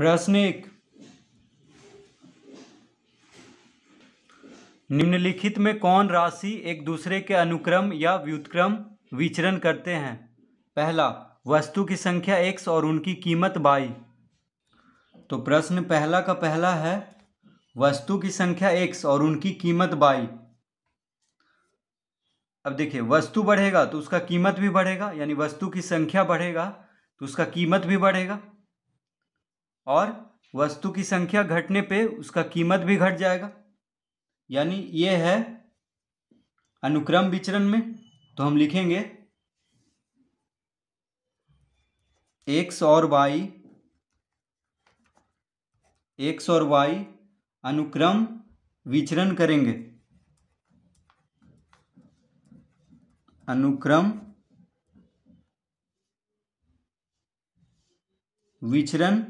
प्रश्न एक निम्नलिखित में कौन राशि एक दूसरे के अनुक्रम या व्युतक्रम विचरण करते हैं पहला वस्तु की संख्या एक्स और उनकी कीमत बाई तो प्रश्न पहला का पहला है वस्तु की संख्या एक्स और उनकी कीमत बाई अब देखिए वस्तु बढ़ेगा तो उसका कीमत भी बढ़ेगा यानी वस्तु की संख्या बढ़ेगा तो उसका कीमत भी बढ़ेगा और वस्तु की संख्या घटने पे उसका कीमत भी घट जाएगा यानी ये है अनुक्रम विचरण में तो हम लिखेंगे एक्स और वाई एक्स और वाई अनुक्रम विचरण करेंगे अनुक्रम विचरण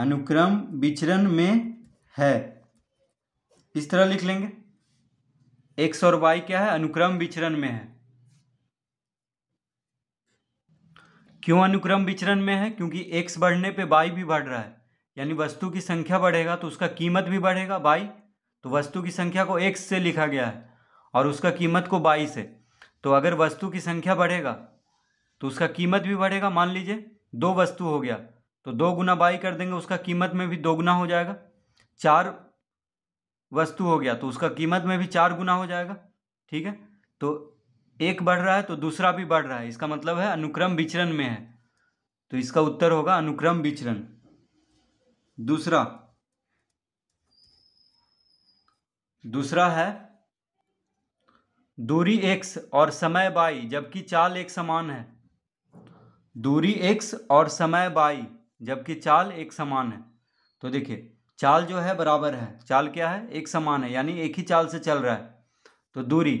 अनुक्रम विचरण में है इस तरह लिख लेंगे एक्स और वाई क्या है अनुक्रम विचरण में है क्यों अनुक्रम विचरण में है क्योंकि एक्स बढ़ने पे वाई भी बढ़ रहा है यानी वस्तु की संख्या बढ़ेगा तो उसका कीमत भी बढ़ेगा वाई तो वस्तु की संख्या को एक्स से लिखा गया है और उसका कीमत को बाई से तो अगर वस्तु की संख्या बढ़ेगा तो उसका कीमत भी बढ़ेगा मान लीजिए दो वस्तु हो गया तो दो गुना बाई कर देंगे उसका कीमत में भी दो गुना हो जाएगा चार वस्तु हो गया तो उसका कीमत में भी चार गुना हो जाएगा ठीक है तो एक बढ़ रहा है तो दूसरा भी बढ़ रहा है इसका मतलब है अनुक्रम विचरण में है तो इसका उत्तर होगा अनुक्रम विचरण दूसरा दूसरा है दूरी एक्स और समय बाई जबकि चाल एक समान है दूरी एक्स और समय बाई जबकि चाल एक समान है तो देखिए चाल जो है बराबर है चाल क्या है एक समान है यानी एक ही चाल से चल रहा है तो दूरी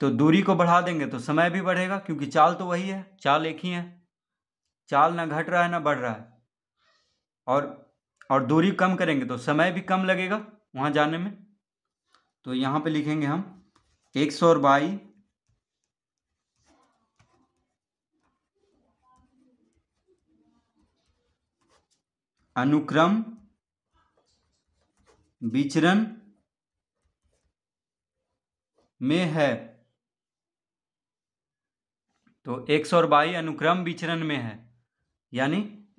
तो दूरी को बढ़ा देंगे तो समय भी बढ़ेगा क्योंकि चाल तो वही है चाल एक ही है चाल ना घट रहा है ना बढ़ रहा है और और दूरी कम करेंगे तो समय भी कम लगेगा वहाँ जाने में तो यहाँ पे लिखेंगे हम एक सौ बाई अनुक्रम विचरण में है तो एक्स और बाई अनुक्रम विचरण में है यानी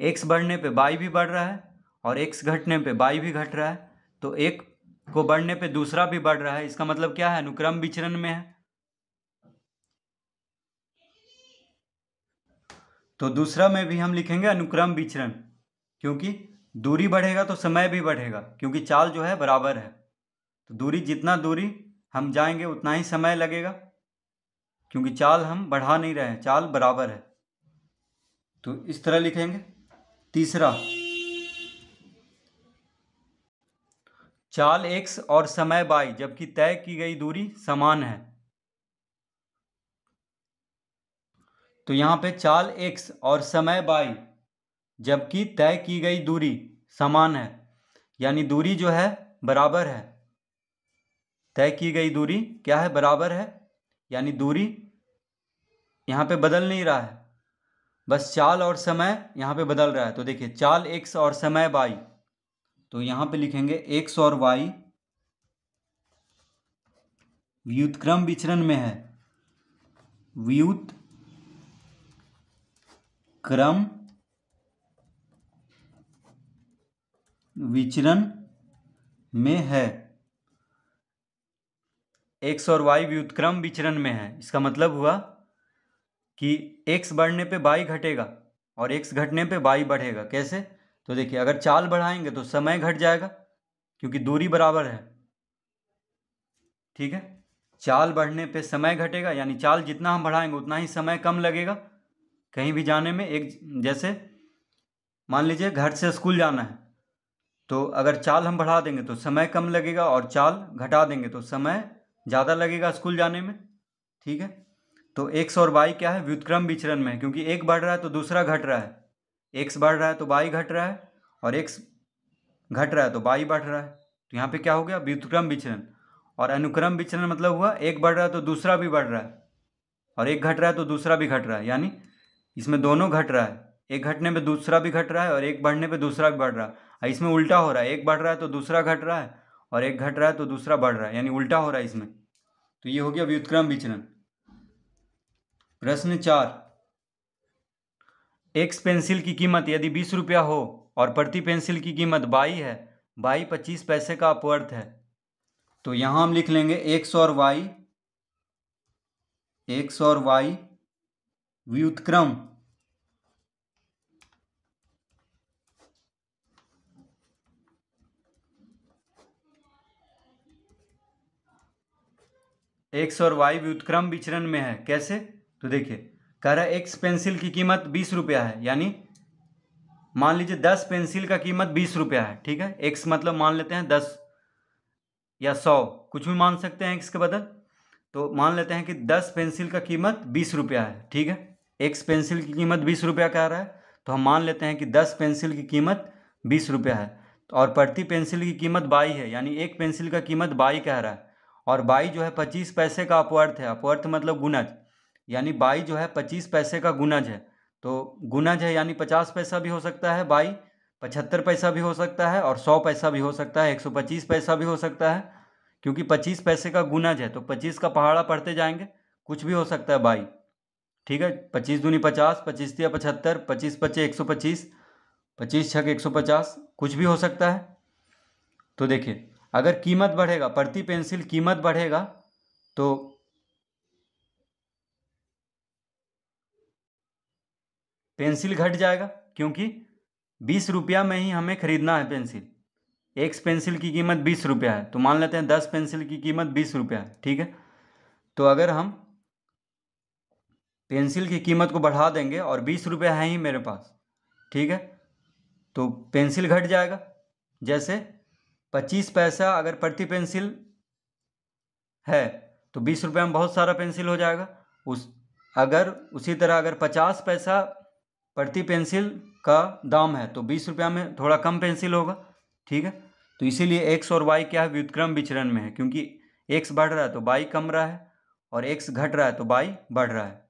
एक्स बढ़ने पे बाई भी बढ़ रहा है और एक्स घटने पे बाई भी घट रहा है तो एक को बढ़ने पे दूसरा भी बढ़ रहा है इसका मतलब क्या है अनुक्रम विचरण में है तो दूसरा में भी हम लिखेंगे अनुक्रम विचरण क्योंकि दूरी बढ़ेगा तो समय भी बढ़ेगा क्योंकि चाल जो है बराबर है तो दूरी जितना दूरी हम जाएंगे उतना ही समय लगेगा क्योंकि चाल हम बढ़ा नहीं रहे हैं चाल बराबर है तो इस तरह लिखेंगे तीसरा चाल एक्स और समय बाई जबकि तय की गई दूरी समान है तो यहां पे चाल एक्स और समय बाई जबकि तय की गई दूरी समान है यानी दूरी जो है बराबर है तय की गई दूरी क्या है बराबर है यानी दूरी यहाँ पे बदल नहीं रहा है बस चाल और समय यहाँ पे बदल रहा है तो देखिए चाल एक्स और समय वाई तो यहाँ पे लिखेंगे एक्स और वाई व्युतक्रम विचरण में है व्युत क्रम विचरण में है एक्स और वाई व्युतक्रम विचरण में है इसका मतलब हुआ कि एक्स बढ़ने पे वाई घटेगा और एक्स घटने पे वाई बढ़ेगा कैसे तो देखिए अगर चाल बढ़ाएंगे तो समय घट जाएगा क्योंकि दूरी बराबर है ठीक है चाल बढ़ने पे समय घटेगा यानी चाल जितना हम बढ़ाएंगे उतना ही समय कम लगेगा कहीं भी जाने में एक जैसे मान लीजिए घर से स्कूल जाना है तो अगर चाल हम बढ़ा देंगे तो समय कम लगेगा और चाल घटा देंगे तो समय ज़्यादा लगेगा स्कूल जाने में ठीक है तो एक्स और बाई क्या है व्युतक्रम विचरण में क्योंकि एक बढ़ रहा है तो दूसरा घट रहा है एक्स बढ़ रहा है तो बाई घट रहा है और एक्स घट रहा है तो बाई बढ़ रहा है तो यहाँ पे क्या हो गया व्युतक्रम विचरण और अनुक्रम विचरण मतलब हुआ एक बढ़ रहा है तो दूसरा भी बढ़ रहा है और एक घट रहा है तो दूसरा भी घट रहा है यानी इसमें दोनों घट रहा है एक घटने पर दूसरा भी घट रहा है और एक बढ़ने पर दूसरा भी बढ़ रहा है इसमें उल्टा हो रहा है एक बढ़ रहा है तो दूसरा घट रहा है और एक घट रहा है तो दूसरा बढ़ रहा है यानी उल्टा हो रहा है इसमें तो ये हो गया व्युतक्रम विचरण प्रश्न चार एक्स पेंसिल की कीमत यदि बीस रुपया हो और प्रति पेंसिल की कीमत बाई है बाई पच्चीस पैसे का अपवर्थ है तो यहाँ हम लिख लेंगे एक्स और वाई एक्स और वाई व्युतक्रम एक्स और वाई व्युतक्रम विचरण में है कैसे तो देखिए कह रहा है एक्स पेंसिल की कीमत बीस रुपया है यानी मान लीजिए दस पेंसिल का कीमत बीस रुपया है ठीक है एक्स मतलब मान लेते हैं दस या सौ कुछ भी मान सकते हैं एक्स के बदल तो मान लेते हैं कि दस पेंसिल का कीमत बीस रुपया है ठीक है एक्स पेंसिल की कीमत बीस रुपया कह रहा है तो हम मान लेते हैं कि दस पेंसिल की कीमत बीस रुपया है और प्रति पेंसिल की कीमत बाई है यानी एक पेंसिल का कीमत बाई कह रहा है और बाई जो है पच्चीस पैसे का अपवर्थ है अपवर्थ मतलब गुनज यानी बाई जो है पच्चीस पैसे का गुनज है तो गुनज है यानी पचास पैसा भी हो सकता है बाई पचहत्तर पैसा भी हो सकता है और सौ पैसा भी हो सकता है एक सौ पच्चीस पैसा भी हो सकता है क्योंकि पच्चीस पैसे का गुनज है तो पच्चीस का पहाड़ा पढ़ते जाएंगे कुछ भी हो सकता है बाई ठीक है पच्चीस दूनी पचास पच्चीस तिया पचहत्तर पच्चीस पच्चे एक सौ पच्चीस पच्चीस छक एक सौ पचास कुछ भी हो सकता है तो देखिए अगर कीमत बढ़ेगा प्रति पेंसिल कीमत बढ़ेगा तो पेंसिल घट जाएगा क्योंकि बीस रुपया में ही हमें खरीदना है पेंसिल एक पेंसिल की कीमत बीस रुपया है तो मान लेते हैं दस पेंसिल की कीमत बीस रुपया है ठीक है तो अगर हम पेंसिल की कीमत को बढ़ा देंगे और बीस रुपया है ही मेरे पास ठीक है तो पेंसिल घट जाएगा जैसे पच्चीस पैसा अगर प्रति पेंसिल है तो बीस रुपये में बहुत सारा पेंसिल हो जाएगा उस अगर उसी तरह अगर पचास पैसा प्रति पेंसिल का दाम है तो बीस रुपया में थोड़ा कम पेंसिल होगा ठीक है तो इसीलिए एक्स और वाई क्या है व्युतक्रम विचरण में है क्योंकि एक्स बढ़ रहा है तो वाई कम रहा है और एक्स घट रहा है तो वाई बढ़ रहा है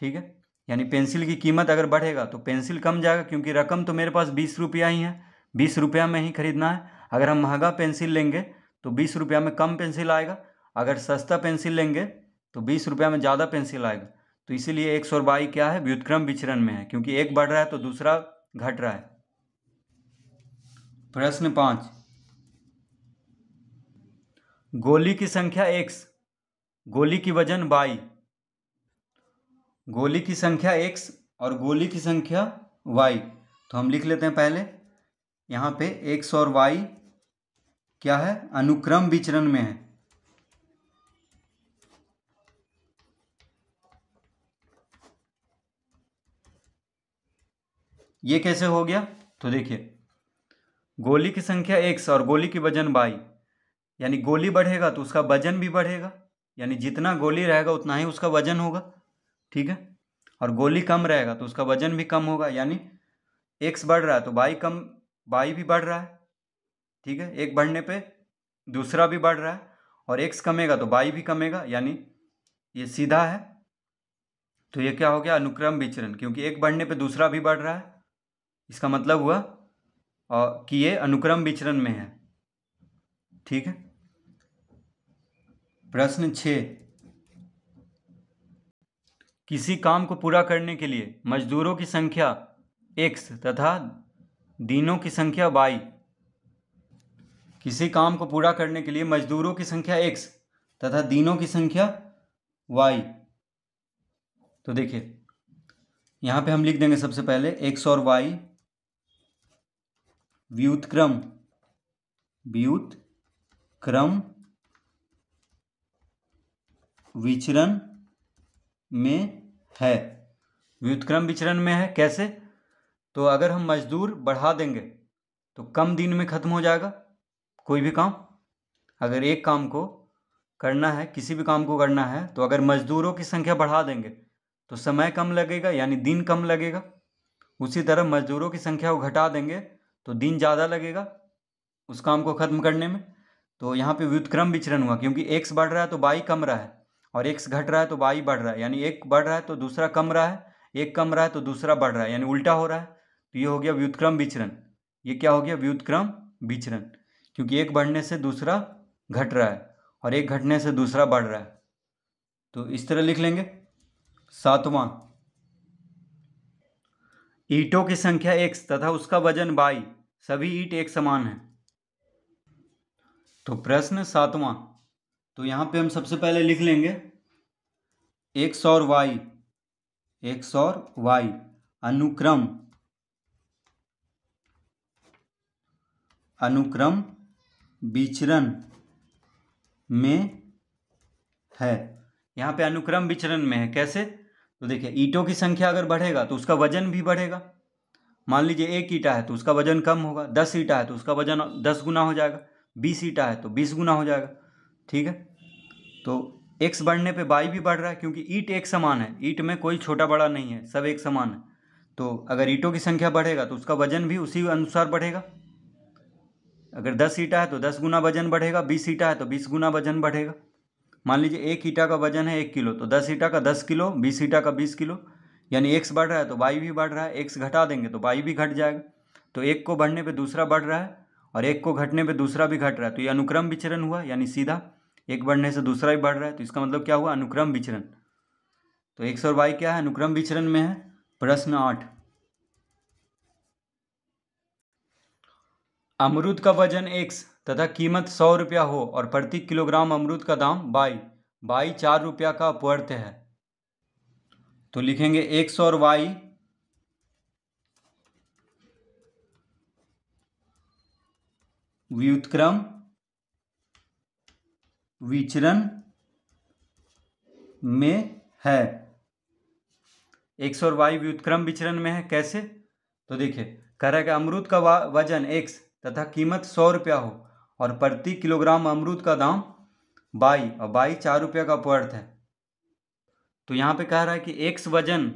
ठीक है यानी पेंसिल की कीमत अगर बढ़ेगा तो पेंसिल कम जाएगा क्योंकि रकम तो मेरे पास बीस रुपया ही है बीस रुपया में ही खरीदना है अगर हम महंगा पेंसिल लेंगे तो बीस रुपया में कम पेंसिल आएगा अगर सस्ता पेंसिल लेंगे तो बीस रुपया में ज़्यादा पेंसिल आएगा तो इसीलिए एक सौ बाई क्या है व्युतक्रम विचरण में है क्योंकि एक बढ़ रहा है तो दूसरा घट रहा है प्रश्न पाँच गोली की संख्या एक्स गोली की वजन बाई गोली की संख्या एक्स और गोली की संख्या वाई तो हम लिख लेते हैं पहले यहाँ पे एक्स और वाई क्या है अनुक्रम विचरण में है ये कैसे हो गया तो देखिए गोली की संख्या एक्स और गोली की वजन बाई यानी गोली बढ़ेगा तो उसका वजन भी बढ़ेगा यानी जितना गोली रहेगा उतना ही उसका वजन होगा ठीक है और गोली कम रहेगा तो उसका वजन भी कम होगा यानी एक्स बढ़ रहा है तो बाई कम बाई भी बढ़ रहा है ठीक है एक बढ़ने पे दूसरा भी बढ़ रहा है और एक्स कमेगा तो बाई भी कमेगा यानी ये सीधा है तो ये क्या हो गया अनुक्रम विचरण क्योंकि एक बढ़ने पे दूसरा भी बढ़ रहा है इसका मतलब हुआ और कि ये अनुक्रम विचरण में है ठीक है प्रश्न छ किसी काम को पूरा करने के लिए मजदूरों की संख्या एक्स तथा दिनों की संख्या बाई किसी काम को पूरा करने के लिए मजदूरों की संख्या एक्स तथा दिनों की संख्या वाई तो देखिए यहां पे हम लिख देंगे सबसे पहले एक्स और वाई व्युतक्रम व्युत क्रम विचरण में है व्युतक्रम विचरण में है कैसे तो अगर हम मजदूर बढ़ा देंगे तो कम दिन में ख़त्म हो जाएगा कोई भी काम अगर एक काम को करना है किसी भी काम को करना है तो अगर मजदूरों की संख्या बढ़ा देंगे तो समय कम लगेगा यानी दिन कम लगेगा उसी तरह मजदूरों की संख्या को घटा देंगे तो दिन ज़्यादा लगेगा उस काम को ख़त्म करने में तो यहाँ पे व्युतक्रम विचरण हुआ क्योंकि एक्स बढ़ रहा है तो बाई कम रहा है और एक्स घट रहा है तो बाई बढ़ रहा है यानी एक बढ़ रहा है तो दूसरा कम रहा है एक कम रहा है तो दूसरा बढ़ रहा है यानी उल्टा हो रहा है तो ये हो गया व्युतक्रम विचरण ये क्या हो गया व्युतक्रम विचरण क्योंकि एक बढ़ने से दूसरा घट रहा है और एक घटने से दूसरा बढ़ रहा है तो इस तरह लिख लेंगे सातवां ईटों की संख्या एक तथा उसका वजन बाई सभी ईट एक समान है तो प्रश्न सातवां तो यहां पे हम सबसे पहले लिख लेंगे एक और वाई एक और वाई अनुक्रम अनुक्रम विचरण में है यहाँ पे अनुक्रम विचरण में है कैसे तो देखिए ईटों की संख्या अगर बढ़ेगा तो उसका वजन भी बढ़ेगा मान लीजिए एक ईटा है तो उसका वजन कम होगा दस ईटा है तो उसका वजन दस गुना हो जाएगा बीस ईटा है तो बीस गुना हो जाएगा ठीक है तो एक्स बढ़ने पे वाई भी बढ़ रहा है क्योंकि ईट एक समान है ईट में कोई छोटा बड़ा नहीं है सब एक समान है तो अगर ईटों की संख्या बढ़ेगा तो उसका वजन भी उसी अनुसार बढ़ेगा अगर दस ईटा है तो दस गुना वजन बढ़ेगा बीस ईटा है तो बीस गुना वजन बढ़ेगा मान लीजिए एक ईटा का वजन है एक किलो तो दस ईटा का दस किलो बीस ईटा का बीस किलो यानी एक्स बढ़ रहा है तो वाई भी बढ़ रहा है एक्स घटा देंगे तो वाई भी घट जाएगा तो एक को बढ़ने पे दूसरा बढ़ रहा है और एक को घटने पे दूसरा भी घट रहा है तो ये अनुक्रम विचरण हुआ यानी सीधा एक बढ़ने से दूसरा भी बढ़ रहा है तो इसका मतलब क्या हुआ अनुक्रम विचरण तो एक्स और वाई क्या है अनुक्रम विचरण में है प्रश्न आठ अमरूद का वजन एक्स तथा कीमत सौ रुपया हो और प्रति किलोग्राम अमरूद का दाम बाई बाई चार रुपया का अपवर्थ है तो लिखेंगे एक्स और वाई व्युतक्रम विचरण में है एक्स और वाई व्युतक्रम विचरण में है कैसे तो देखिए कह रहा है कि अमरूद का वजन एक्स तथा कीमत सौ रुपया हो और प्रति किलोग्राम अमरूद का दाम बाई और बाई चार रुपया का पर्थ है तो यहाँ पे कह रहा है कि एक्स वजन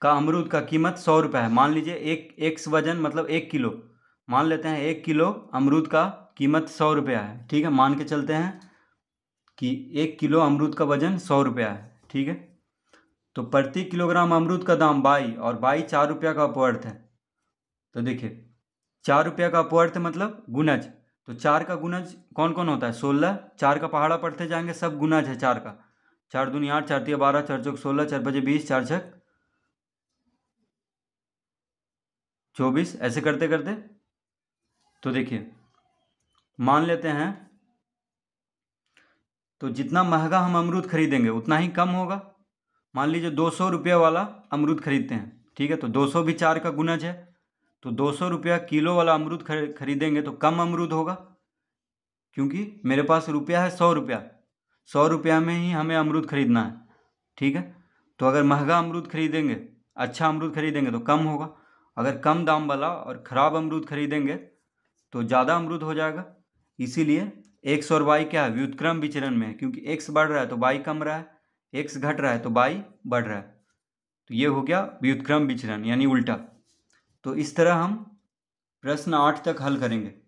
का अमरूद का कीमत सौ रुपये है मान लीजिए एक एक्स वजन मतलब एक किलो मान लेते हैं एक किलो अमरूद का कीमत सौ रुपया है ठीक है मान के चलते हैं कि एक किलो अमरूद का वजन सौ रुपया है ठीक है तो प्रति किलोग्राम अमरूद का दाम बाई और बाई चार रुपया का पर्थ है तो देखिए चार रुपया का अपवर्थ मतलब गुनज तो चार का गुनज कौन कौन होता है सोलह चार का पहाड़ा पढ़ते जाएंगे सब गुनज है चार का चार दुनिया आठ चार तीन बारह चार चौक सोलह चार बजे बीस चार छक चौबीस ऐसे करते करते तो देखिए मान लेते हैं तो जितना महंगा हम अमरूद खरीदेंगे उतना ही कम होगा मान लीजिए दो सौ रुपये वाला अमरूद खरीदते हैं ठीक है तो दो सौ भी चार का गुनज है तो दो सौ रुपया किलो वाला अमरूद खरीदेंगे तो कम अमरूद होगा क्योंकि मेरे पास रुपया है सौ रुपया सौ रुपया में ही हमें अमरूद खरीदना है ठीक है तो अगर महंगा अमरूद खरीदेंगे अच्छा अमरूद खरीदेंगे तो कम होगा अगर कम दाम वाला और ख़राब अमरूद खरीदेंगे तो ज़्यादा अमरूद हो जाएगा इसीलिए एक्स और वाई क्या है व्युतक्रम विचरण में है क्योंकि एक्स बढ़ रहा है तो वाई कम रहा है एक्स घट रहा है तो वाई बढ़ रहा है तो ये हो गया व्युतक्रम विचरण यानी उल्टा तो इस तरह हम प्रश्न आठ तक हल करेंगे